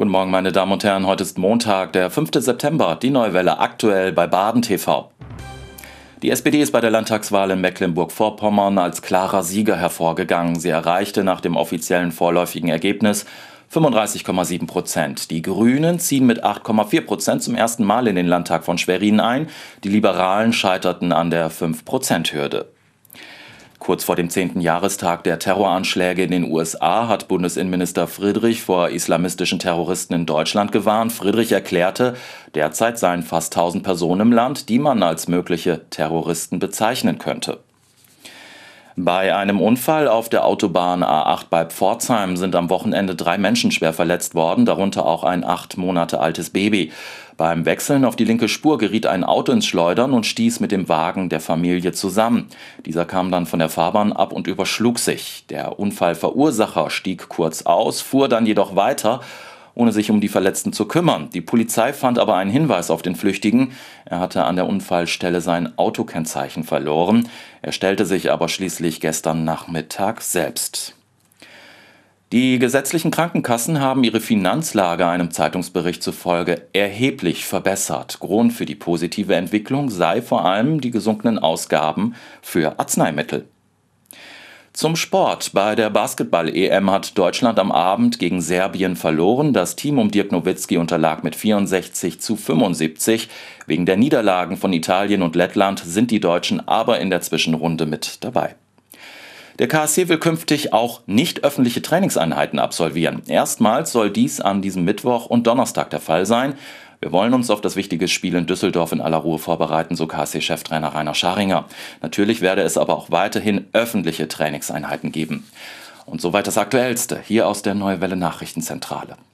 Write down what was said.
Guten Morgen, meine Damen und Herren. Heute ist Montag, der 5. September. Die Neuwelle aktuell bei Baden TV. Die SPD ist bei der Landtagswahl in Mecklenburg-Vorpommern als klarer Sieger hervorgegangen. Sie erreichte nach dem offiziellen vorläufigen Ergebnis 35,7 Prozent. Die Grünen ziehen mit 8,4 Prozent zum ersten Mal in den Landtag von Schwerin ein. Die Liberalen scheiterten an der 5-Prozent-Hürde. Kurz vor dem 10. Jahrestag der Terroranschläge in den USA hat Bundesinnenminister Friedrich vor islamistischen Terroristen in Deutschland gewarnt. Friedrich erklärte, derzeit seien fast 1000 Personen im Land, die man als mögliche Terroristen bezeichnen könnte. Bei einem Unfall auf der Autobahn A8 bei Pforzheim sind am Wochenende drei Menschen schwer verletzt worden, darunter auch ein acht Monate altes Baby. Beim Wechseln auf die linke Spur geriet ein Auto ins Schleudern und stieß mit dem Wagen der Familie zusammen. Dieser kam dann von der Fahrbahn ab und überschlug sich. Der Unfallverursacher stieg kurz aus, fuhr dann jedoch weiter ohne sich um die Verletzten zu kümmern. Die Polizei fand aber einen Hinweis auf den Flüchtigen. Er hatte an der Unfallstelle sein Autokennzeichen verloren. Er stellte sich aber schließlich gestern Nachmittag selbst. Die gesetzlichen Krankenkassen haben ihre Finanzlage einem Zeitungsbericht zufolge erheblich verbessert. Grund für die positive Entwicklung sei vor allem die gesunkenen Ausgaben für Arzneimittel. Zum Sport. Bei der Basketball-EM hat Deutschland am Abend gegen Serbien verloren. Das Team um Dirk Nowitzki unterlag mit 64 zu 75. Wegen der Niederlagen von Italien und Lettland sind die Deutschen aber in der Zwischenrunde mit dabei. Der KSC will künftig auch nicht öffentliche Trainingseinheiten absolvieren. Erstmals soll dies an diesem Mittwoch und Donnerstag der Fall sein. Wir wollen uns auf das wichtige Spiel in Düsseldorf in aller Ruhe vorbereiten, so KSC-Cheftrainer Rainer Scharinger. Natürlich werde es aber auch weiterhin öffentliche Trainingseinheiten geben. Und soweit das Aktuellste hier aus der Neue Welle Nachrichtenzentrale.